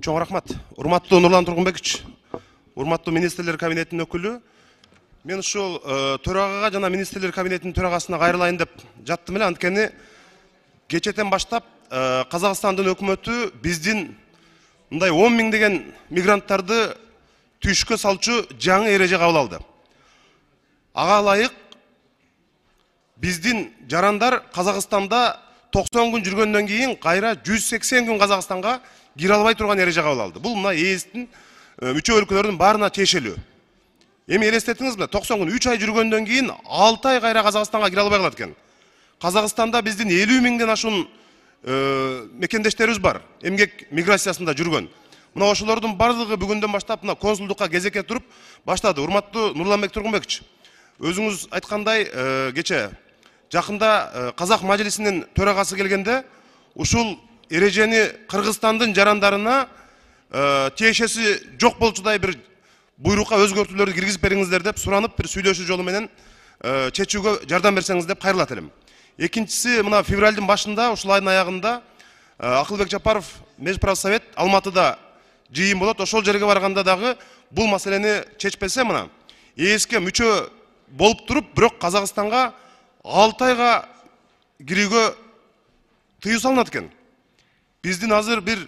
чоң рахмат урматтуу нурлан тургунбекович урматтуу министрлер кабинетинин өкүлү мен ушул төрагага жана министрлер кабинетинин төрагасына кайрылайын деп жаттым эле анткени кечеден баштап казакстандын өкмөтү биздин мындай он деген мигранттарды түйшкө салчу жаңы эреже кабыл алды ага ылайык биздин жарандар казакстанда 90 күн жүргөндөн кийин кайра 180 күн Казакстанга кире албай турган эреже кабыл алды. Бул мына ээстин мүчө өлкөлөрдүн баарына тиешелүү. Эми элестетиңиз мына 90 күн 3 ай жүргөндөн кийин 6 ай кайра Казакстанга кире албай калат экен. Казакстанда биздин 50 миңден ашуун мекендештерибиз бар. Эмгек миграциясында жүргөн. Мына ошолордун баардыгы бүгүндөн баштап мына консулдукка кезекке туруп баштады. Урматтуу Нурланбек Тургунбекович, өзүңүз айткандай кече жақында э, қазақ мәжілісінің төрағасы келгенде ушул ережені қырғызстандың жарандарына тиешеси э, тиешесі жоқ болчудай бір буйрукка өзгөртүүлөрдү киргизип бериңиздер деп суранып бир сүйлөшүү жолу менен э, чечүүгө жардам берсеңиз деп кайрылат элем экинчиси мына февралдын башында ушул айдын аягында Ақылбек акылбек жапаров межправсовет алматыда жыйын болот ошол жерге барганда дагы бул маселени чечпесе мына ээске мүчө болуп туруп бирок казакстанга алты айға кіруге тыюу салынады екен біздің азыр бір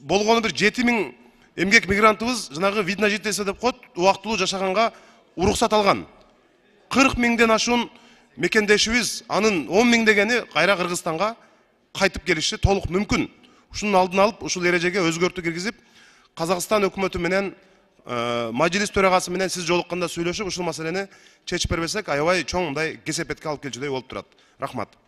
болғаны бір жети миң эмгек мигрантыбыз жанагы на жительство деп коет убактылуу жашаганга уруксат алган кырк миңден ашуун мекендешибиз анын он миң дегени кайра кыргызстанга кайтып келиши толук мүмкүн ушунун алдын алып ушул эрежеге өзгөртүү киргизип казакстан өкмөтү менен мажлис төрагасы менен сиз жолукканда сүйлөшүп ушул маселени чечип бербесек аябай чоң мындай кесепетке алып келчүдөй болуп турат рахмат